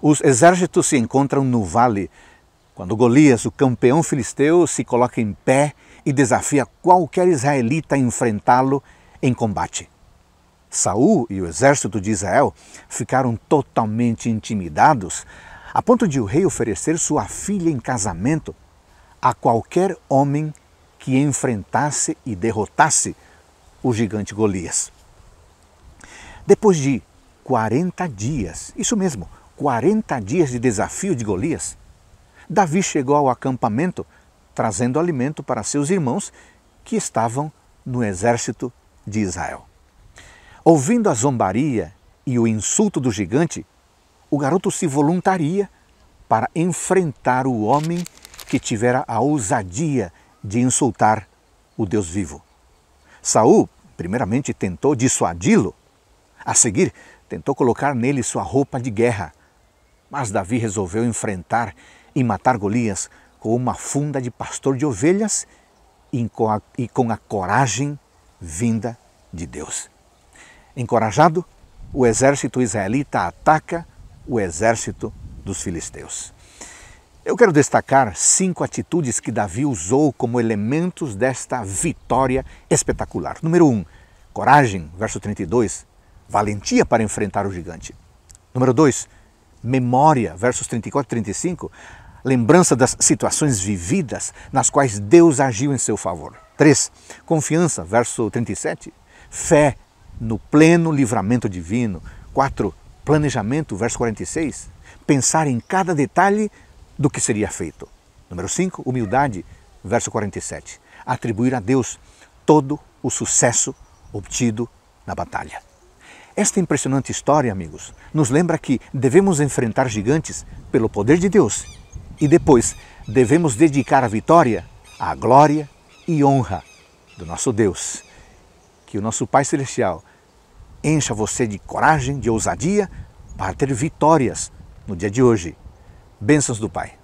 Os exércitos se encontram no vale. Quando Golias, o campeão filisteu, se coloca em pé e desafia qualquer israelita a enfrentá-lo em combate. Saul e o exército de Israel ficaram totalmente intimidados, a ponto de o rei oferecer sua filha em casamento a qualquer homem que enfrentasse e derrotasse o gigante Golias. Depois de 40 dias, isso mesmo, 40 dias de desafio de Golias, Davi chegou ao acampamento trazendo alimento para seus irmãos que estavam no exército de Israel. Ouvindo a zombaria e o insulto do gigante, o garoto se voluntaria para enfrentar o homem que tivera a ousadia de insultar o Deus vivo. Saul, primeiramente, tentou dissuadi-lo. A seguir, tentou colocar nele sua roupa de guerra mas Davi resolveu enfrentar e matar Golias com uma funda de pastor de ovelhas e com a, e com a coragem vinda de Deus. Encorajado, o exército israelita ataca o exército dos filisteus. Eu quero destacar cinco atitudes que Davi usou como elementos desta vitória espetacular. Número 1, um, coragem, verso 32, valentia para enfrentar o gigante. Número 2, memória, versos 34 e 35, lembrança das situações vividas nas quais Deus agiu em seu favor. 3. Confiança, verso 37, fé no pleno livramento divino. 4. Planejamento, verso 46, pensar em cada detalhe do que seria feito. Número 5, humildade, verso 47, atribuir a Deus todo o sucesso obtido na batalha. Esta impressionante história, amigos, nos lembra que devemos enfrentar gigantes pelo poder de Deus e depois devemos dedicar a vitória à glória e honra do nosso Deus. Que o nosso Pai Celestial encha você de coragem, de ousadia para ter vitórias no dia de hoje. Bênçãos do Pai.